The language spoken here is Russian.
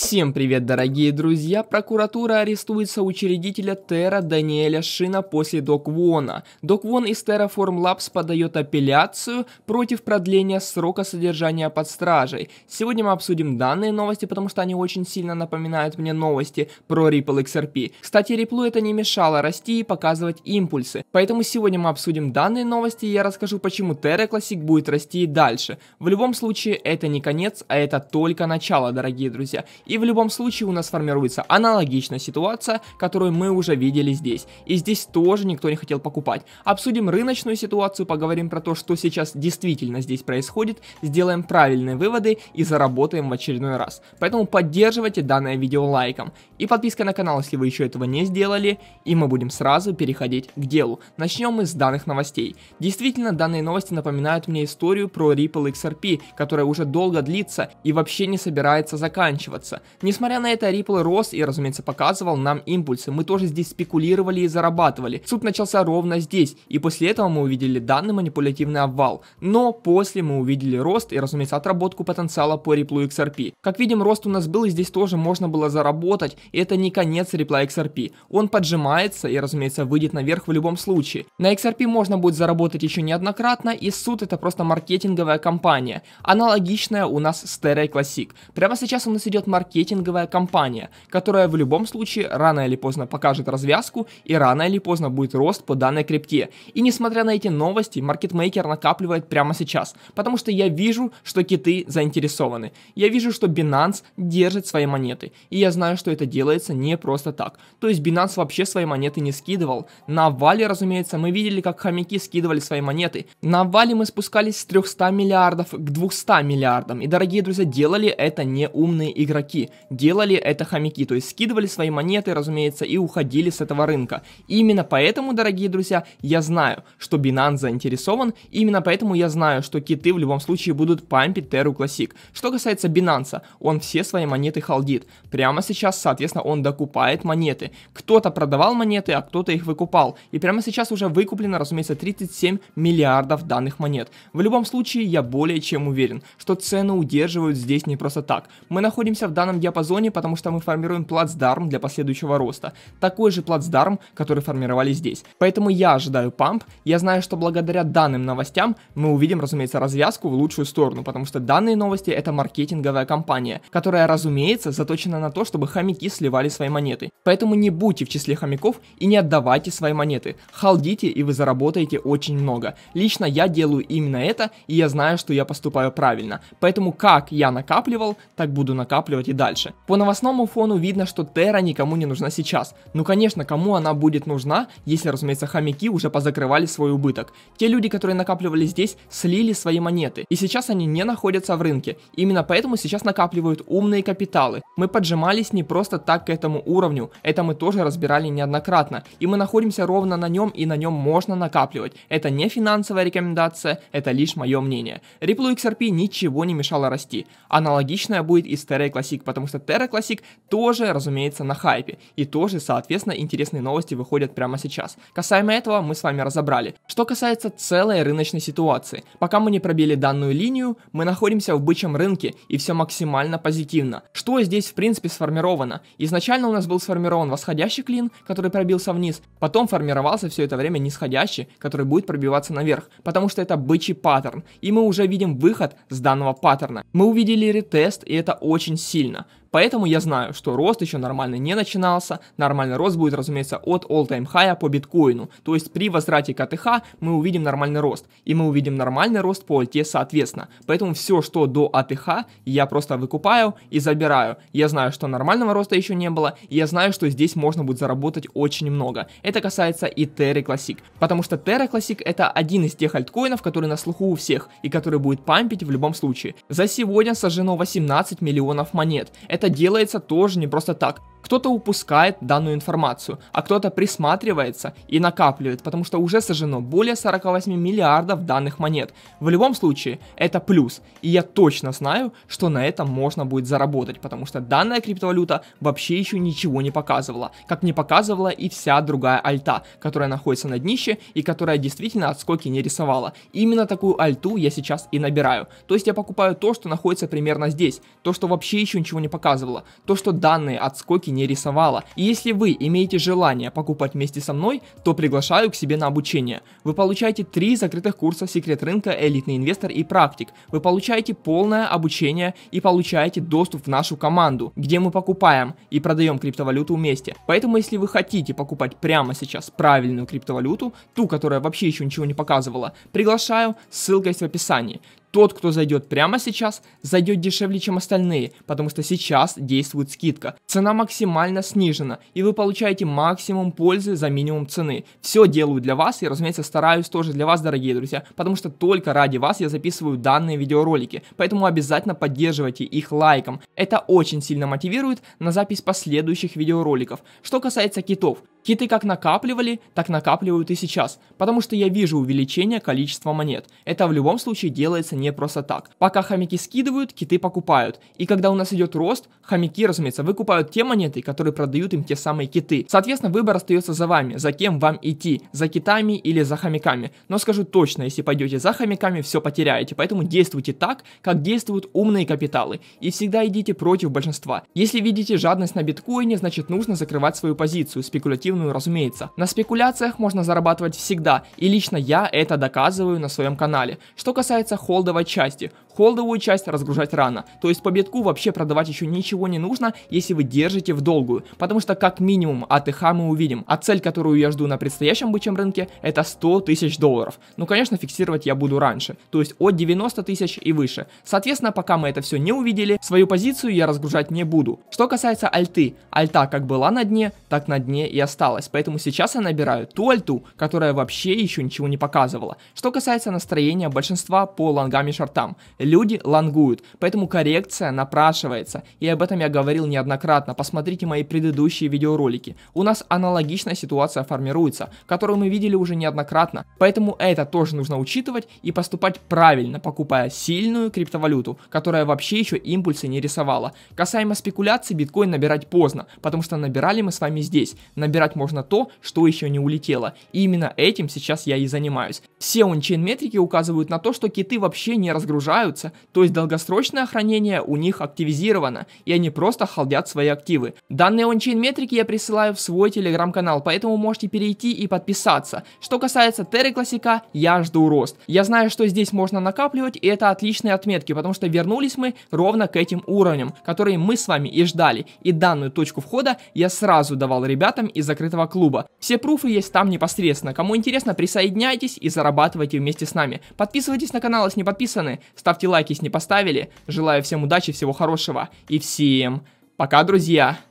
Всем привет, дорогие друзья! Прокуратура арестует соучредителя Терра Даниэля Шина после Доквона. Доквон Док Вон из Terraform Labs подает апелляцию против продления срока содержания под стражей. Сегодня мы обсудим данные новости, потому что они очень сильно напоминают мне новости про Ripple XRP. Кстати, Ripple это не мешало расти и показывать импульсы. Поэтому сегодня мы обсудим данные новости и я расскажу, почему Terra Classic будет расти и дальше. В любом случае, это не конец, а это только начало, дорогие друзья. И в любом случае у нас формируется аналогичная ситуация, которую мы уже видели здесь. И здесь тоже никто не хотел покупать. Обсудим рыночную ситуацию, поговорим про то, что сейчас действительно здесь происходит, сделаем правильные выводы и заработаем в очередной раз. Поэтому поддерживайте данное видео лайком. И подписка на канал, если вы еще этого не сделали. И мы будем сразу переходить к делу. Начнем мы с данных новостей. Действительно, данные новости напоминают мне историю про Ripple XRP, которая уже долго длится и вообще не собирается заканчиваться. Несмотря на это, Ripple рос и, разумеется, показывал нам импульсы. Мы тоже здесь спекулировали и зарабатывали. Суд начался ровно здесь, и после этого мы увидели данный манипулятивный обвал. Но после мы увидели рост и, разумеется, отработку потенциала по Ripple XRP. Как видим, рост у нас был, и здесь тоже можно было заработать, и это не конец Ripple XRP. Он поджимается и, разумеется, выйдет наверх в любом случае. На XRP можно будет заработать еще неоднократно, и суд это просто маркетинговая компания. Аналогичная у нас с Terra Classic. Прямо сейчас у нас идет маркетинг маркетинговая компания, которая в любом случае рано или поздно покажет развязку и рано или поздно будет рост по данной крипте. И несмотря на эти новости, маркетмейкер накапливает прямо сейчас, потому что я вижу, что киты заинтересованы. Я вижу, что Binance держит свои монеты, и я знаю, что это делается не просто так. То есть Binance вообще свои монеты не скидывал. На вале, разумеется, мы видели, как хомяки скидывали свои монеты. На вале мы спускались с 300 миллиардов к 200 миллиардам, и, дорогие друзья, делали это не умные игроки хомяки. Делали это хомяки, то есть скидывали свои монеты, разумеется, и уходили с этого рынка. Именно поэтому, дорогие друзья, я знаю, что Binance заинтересован, именно поэтому я знаю, что киты в любом случае будут пампить Terra Classic. Что касается Binance, он все свои монеты халдит. Прямо сейчас, соответственно, он докупает монеты. Кто-то продавал монеты, а кто-то их выкупал. И прямо сейчас уже выкуплено, разумеется, 37 миллиардов данных монет. В любом случае, я более чем уверен, что цены удерживают здесь не просто так. Мы находимся в данном данном диапазоне, потому что мы формируем плацдарм для последующего роста. Такой же плацдарм, который формировали здесь. Поэтому я ожидаю памп. Я знаю, что благодаря данным новостям мы увидим, разумеется, развязку в лучшую сторону, потому что данные новости это маркетинговая кампания, которая, разумеется, заточена на то, чтобы хомяки сливали свои монеты. Поэтому не будьте в числе хомяков и не отдавайте свои монеты. Халдите и вы заработаете очень много. Лично я делаю именно это, и я знаю, что я поступаю правильно. Поэтому как я накапливал, так буду накапливать и дальше. По новостному фону видно, что Терра никому не нужна сейчас. Ну конечно, кому она будет нужна, если, разумеется, хомяки уже позакрывали свой убыток. Те люди, которые накапливали здесь, слили свои монеты, и сейчас они не находятся в рынке. Именно поэтому сейчас накапливают умные капиталы. Мы поджимались не просто так к этому уровню, это мы тоже разбирали неоднократно, и мы находимся ровно на нем, и на нем можно накапливать. Это не финансовая рекомендация, это лишь мое мнение. Ripple XRP ничего не мешало расти. Аналогичное будет и Stereo Classic потому что Terra Classic тоже, разумеется, на хайпе, и тоже, соответственно, интересные новости выходят прямо сейчас. Касаемо этого мы с вами разобрали. Что касается целой рыночной ситуации, пока мы не пробили данную линию, мы находимся в бычьем рынке, и все максимально позитивно. Что здесь в принципе сформировано? Изначально у нас был сформирован восходящий клин, который пробился вниз, потом формировался все это время нисходящий, который будет пробиваться наверх, потому что это бычий паттерн, и мы уже видим выход с данного паттерна. Мы увидели ретест, и это очень сильно godzina. Поэтому я знаю, что рост еще нормально не начинался, нормальный рост будет, разумеется, от all-time high по биткоину, то есть при возврате КТХ мы увидим нормальный рост, и мы увидим нормальный рост по альте соответственно. Поэтому все, что до АТХ, я просто выкупаю и забираю. Я знаю, что нормального роста еще не было, и я знаю, что здесь можно будет заработать очень много. Это касается и Terra Classic, потому что Terra Classic это один из тех альткоинов, который на слуху у всех, и который будет пампить в любом случае. За сегодня сожжено 18 миллионов монет, это делается тоже не просто так. Кто-то упускает данную информацию, а кто-то присматривается и накапливает, потому что уже сожжено более 48 миллиардов данных монет. В любом случае, это плюс, и я точно знаю, что на этом можно будет заработать, потому что данная криптовалюта вообще еще ничего не показывала, как не показывала и вся другая альта, которая находится на днище и которая действительно отскоки не рисовала. Именно такую альту я сейчас и набираю, то есть я покупаю то, что находится примерно здесь, то, что вообще еще ничего не показывало, рассказывала, то что данные отскоки не рисовала. И если вы имеете желание покупать вместе со мной, то приглашаю к себе на обучение. Вы получаете три закрытых курса «Секрет рынка», «Элитный инвестор» и «Практик». Вы получаете полное обучение и получаете доступ в нашу команду, где мы покупаем и продаем криптовалюту вместе. Поэтому если вы хотите покупать прямо сейчас правильную криптовалюту, ту, которая вообще еще ничего не показывала, приглашаю, ссылка есть в описании. Тот, кто зайдет прямо сейчас, зайдет дешевле, чем остальные, потому что сейчас действует скидка. Цена максимально снижена, и вы получаете максимум пользы за минимум цены. Все делаю для вас, и, разумеется, стараюсь тоже для вас, дорогие друзья, потому что только ради вас я записываю данные видеоролики, поэтому обязательно поддерживайте их лайком. Это очень сильно мотивирует на запись последующих видеороликов. Что касается китов, Киты как накапливали, так накапливают и сейчас, потому что я вижу увеличение количества монет. Это в любом случае делается не просто так. Пока хомяки скидывают, киты покупают. И когда у нас идет рост, хомяки, разумеется, выкупают те монеты, которые продают им те самые киты. Соответственно, выбор остается за вами, за кем вам идти, за китами или за хомяками. Но скажу точно, если пойдете за хомяками, все потеряете, поэтому действуйте так, как действуют умные капиталы. И всегда идите против большинства. Если видите жадность на биткоине, значит нужно закрывать свою позицию, спекулятивно предсказуемую, разумеется. На спекуляциях можно зарабатывать всегда, и лично я это доказываю на своем канале. Что касается холдовой части, холдовую часть разгружать рано. То есть по битку вообще продавать еще ничего не нужно, если вы держите в долгую. Потому что как минимум АТХ мы увидим. А цель, которую я жду на предстоящем бычьем рынке, это 100 тысяч долларов. Ну, конечно, фиксировать я буду раньше. То есть от 90 тысяч и выше. Соответственно, пока мы это все не увидели, свою позицию я разгружать не буду. Что касается альты. Альта как была на дне, так на дне и осталась. Поэтому сейчас я набираю ту альту, которая вообще еще ничего не показывала. Что касается настроения большинства по лонгам и шортам люди лангуют, поэтому коррекция напрашивается, и об этом я говорил неоднократно, посмотрите мои предыдущие видеоролики. У нас аналогичная ситуация формируется, которую мы видели уже неоднократно, поэтому это тоже нужно учитывать и поступать правильно, покупая сильную криптовалюту, которая вообще еще импульсы не рисовала. Касаемо спекуляций, биткоин набирать поздно, потому что набирали мы с вами здесь, набирать можно то, что еще не улетело, и именно этим сейчас я и занимаюсь. Все ончейн метрики указывают на то, что киты вообще не разгружают активируются, то есть долгосрочное хранение у них активизировано, и они просто холдят свои активы. Данные ончейн метрики я присылаю в свой телеграм-канал, поэтому можете перейти и подписаться. Что касается Терры Классика, я жду рост. Я знаю, что здесь можно накапливать, и это отличные отметки, потому что вернулись мы ровно к этим уровням, которые мы с вами и ждали. И данную точку входа я сразу давал ребятам из закрытого клуба. Все пруфы есть там непосредственно. Кому интересно, присоединяйтесь и зарабатывайте вместе с нами. Подписывайтесь на канал, если не подписаны. Ставьте лайк, если не поставили. Желаю всем удачи, всего хорошего и всем пока, друзья!